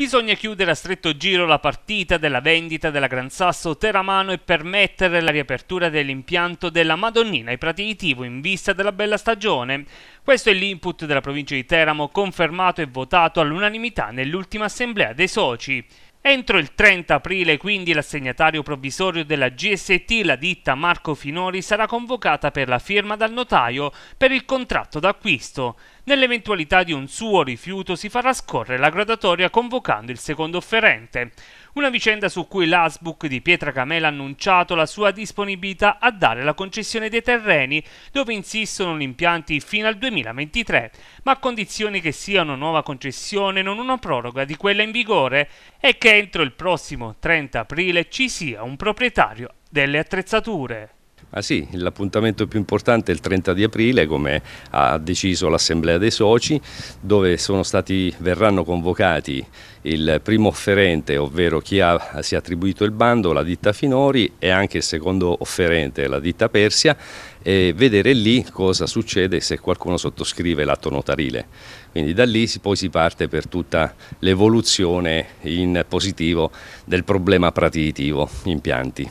Bisogna chiudere a stretto giro la partita della vendita della Gran Sasso Teramano e permettere la riapertura dell'impianto della Madonnina ai Prati di Tivo in vista della bella stagione. Questo è l'input della provincia di Teramo confermato e votato all'unanimità nell'ultima assemblea dei soci. Entro il 30 aprile, quindi, l'assegnatario provvisorio della GST, la ditta Marco Finori, sarà convocata per la firma dal notaio per il contratto d'acquisto. Nell'eventualità di un suo rifiuto si farà scorrere la gradatoria convocando il secondo offerente. Una vicenda su cui l'Asbook di Pietra Camela ha annunciato la sua disponibilità a dare la concessione dei terreni dove insistono gli impianti fino al 2023, ma a condizione che sia una nuova concessione, non una proroga di quella in vigore e che entro il prossimo 30 aprile ci sia un proprietario delle attrezzature. Ah sì, l'appuntamento più importante è il 30 di aprile, come ha deciso l'Assemblea dei Soci, dove stati, verranno convocati il primo offerente, ovvero chi ha, si è attribuito il bando, la ditta Finori, e anche il secondo offerente, la ditta Persia, e vedere lì cosa succede se qualcuno sottoscrive l'atto notarile. Quindi da lì poi si parte per tutta l'evoluzione in positivo del problema pratitivo impianti.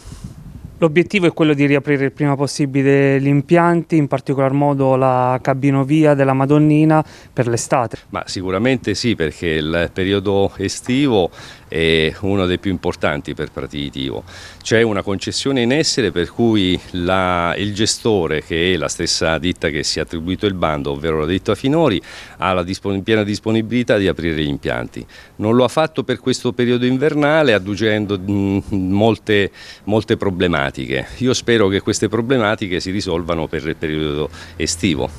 L'obiettivo è quello di riaprire il prima possibile gli impianti, in particolar modo la cabinovia della Madonnina per l'estate. Ma sicuramente sì, perché il periodo estivo è uno dei più importanti per Pratitivo. C'è una concessione in essere per cui la, il gestore, che è la stessa ditta che si è attribuito il bando, ovvero la ditta Finori, ha la dispon piena disponibilità di aprire gli impianti. Non lo ha fatto per questo periodo invernale, adducendo molte, molte problematiche problematiche. Io spero che queste problematiche si risolvano per il periodo estivo.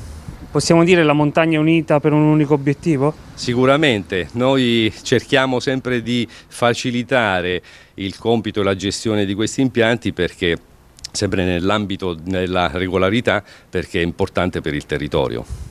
Possiamo dire la montagna unita per un unico obiettivo? Sicuramente, noi cerchiamo sempre di facilitare il compito e la gestione di questi impianti perché sempre nell'ambito della regolarità perché è importante per il territorio.